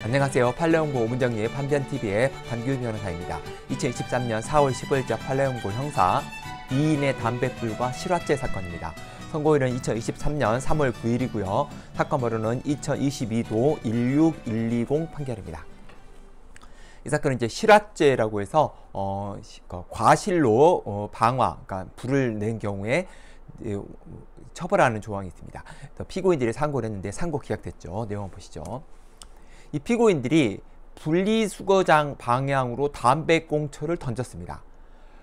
안녕하세요. 팔레온고 오문정리의 판변TV의 반규 변호사입니다. 2023년 4월 10일자 팔레온고 형사 2인의 담배불과 실화죄 사건입니다. 선고일은 2023년 3월 9일이고요. 사건 번호는 2022도 16120 판결입니다. 이 사건은 이제 실화죄라고 해서 어, 그 과실로 어, 방화, 그러니까 불을 낸 경우에 예, 처벌하는 조항이 있습니다. 피고인들이 상고를 했는데 상고 기각됐죠. 내용 보시죠. 이 피고인들이 분리수거장 방향으로 담배꽁초를 던졌습니다.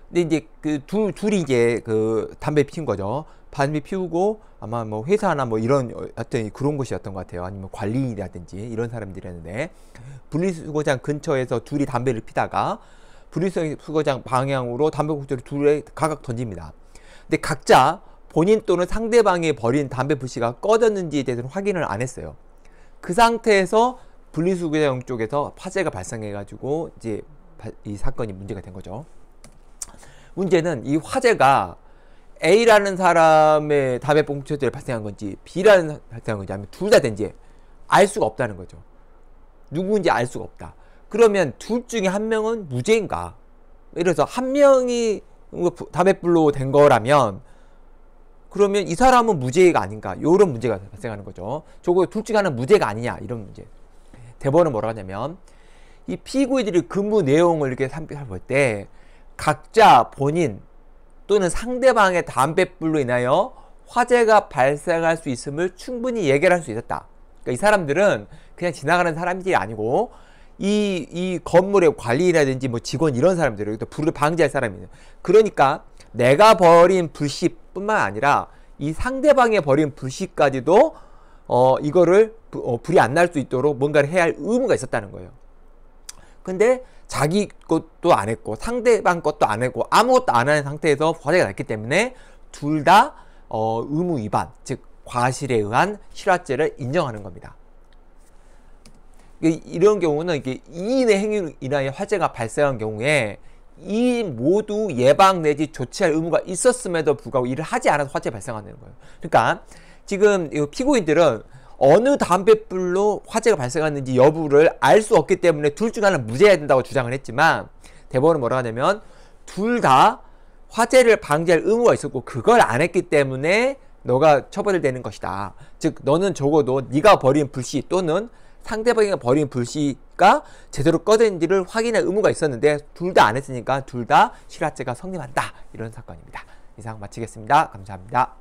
근데 이제 그 둘, 둘이 이제 그 담배 피운 거죠. 담배 피우고 아마 뭐 회사나 뭐 이런 어떤 그런 곳이었던 것 같아요. 아니면 관리라든지 이런 사람들이었는데 분리수거장 근처에서 둘이 담배를 피다가 분리수거장 방향으로 담배꽁초를 둘에 각각 던집니다. 근데 각자 본인 또는 상대방이 버린 담배 불씨가 꺼졌는지에 대해서는 확인을 안 했어요. 그 상태에서 분리수거용 쪽에서 화재가 발생해가지고 이제 이 사건이 문제가 된 거죠. 문제는 이 화재가 A라는 사람의 담배 봉투에 발생한 건지 B라는 발생한 건지 아니면 둘 다 된지 알 수가 없다는 거죠. 누구인지 알 수가 없다. 그러면 둘 중에 한 명은 무죄인가? 이래서 한 명이 담뱃불로 된 거라면 그러면 이 사람은 무죄가 아닌가? 이런 문제가 발생하는 거죠. 저거 둘 중에 하나 무죄가 아니냐? 이런 문제. 대본은 뭐라고 하냐면 이 피고인들이 근무 내용을 이렇게 살펴볼 때 각자 본인 또는 상대방의 담뱃불로 인하여 화재가 발생할 수 있음을 충분히 예기할수 있었다. 그러니까 이 사람들은 그냥 지나가는 사람이 아니고 이, 이 건물의 관리라든지 뭐 직원 이런 사람들을 또 불을 방지할 사람이에요. 그러니까 내가 벌인 불씨뿐만 아니라 이 상대방의 벌인 불씨까지도 어, 이거를 어, 불이 안 날 수 있도록 뭔가를 해야 할 의무가 있었다는 거예요. 근데 자기 것도 안 했고 상대방 것도 안 했고 아무것도 안 하는 상태에서 화재가 났기 때문에 둘다 어, 의무 위반, 즉 과실에 의한 실화죄를 인정하는 겁니다. 이런 경우는 이게 2인의 행위로 인하여 화재가 발생한 경우에 이 모두 예방 내지 조치할 의무가 있었음에도 불구하고 이를 하지 않아서 화재 발생한는 거예요. 그러니까 지금 피고인들은 어느 담뱃불로 화재가 발생했는지 여부를 알 수 없기 때문에 둘 중 하나는 무죄해야 된다고 주장을 했지만 대법원은 뭐라 고 하냐면 둘 다 화재를 방지할 의무가 있었고 그걸 안 했기 때문에 너가 처벌이 되는 것이다. 즉 너는 적어도 네가 버린 불씨 또는 상대방이 버린 불씨가 제대로 꺼진지를 확인할 의무가 있었는데 둘 다 안 했으니까 둘 다 실화죄가 성립한다. 이런 사건입니다. 이상 마치겠습니다. 감사합니다.